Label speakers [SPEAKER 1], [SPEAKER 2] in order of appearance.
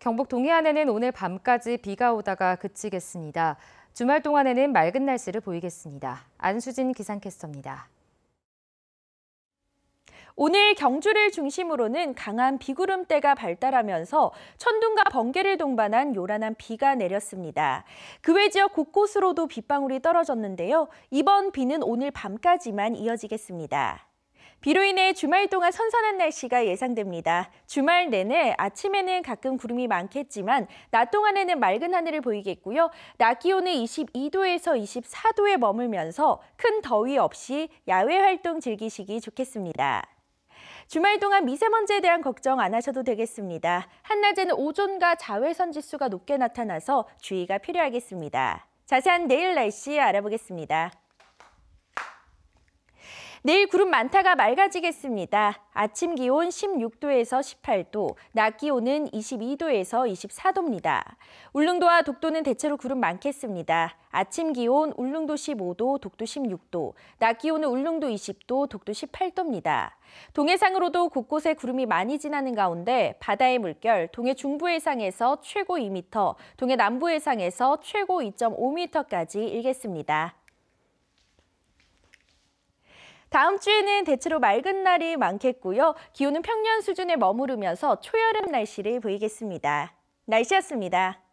[SPEAKER 1] 경북 동해안에는 오늘 밤까지 비가 오다가 그치겠습니다. 주말 동안에는 맑은 날씨를 보이겠습니다. 안수진 기상캐스터입니다. 오늘
[SPEAKER 2] 경주를 중심으로는 강한 비구름대가 발달하면서 천둥과 번개를 동반한 요란한 비가 내렸습니다. 그 외 지역 곳곳으로도 빗방울이 떨어졌는데요. 이번 비는 오늘 밤까지만 이어지겠습니다. 비로 인해 주말 동안 선선한 날씨가 예상됩니다. 주말 내내 아침에는 가끔 구름이 많겠지만 낮 동안에는 맑은 하늘을 보이겠고요. 낮 기온은 22도에서 24도에 머물면서 큰 더위 없이 야외 활동 즐기시기 좋겠습니다. 주말 동안 미세먼지에 대한 걱정 안 하셔도 되겠습니다. 한낮에는 오존과 자외선 지수가 높게 나타나서 주의가 필요하겠습니다. 자세한 내일 날씨 알아보겠습니다. 내일 구름 많다가 맑아지겠습니다. 아침 기온 16도에서 18도, 낮 기온은 22도에서 24도입니다. 울릉도와 독도는 대체로 구름 많겠습니다. 아침 기온 울릉도 15도, 독도 16도, 낮 기온은 울릉도 20도, 독도 18도입니다. 동해상으로도 곳곳에 구름이 많이 지나는 가운데 바다의 물결 동해 중부 해상에서 최고 2m, 동해 남부 해상에서 최고 2.5m까지 일겠습니다. 다음 주에는 대체로 맑은 날이 많겠고요. 기온은 평년 수준에 머무르면서 초여름 날씨를 보이겠습니다. 날씨였습니다.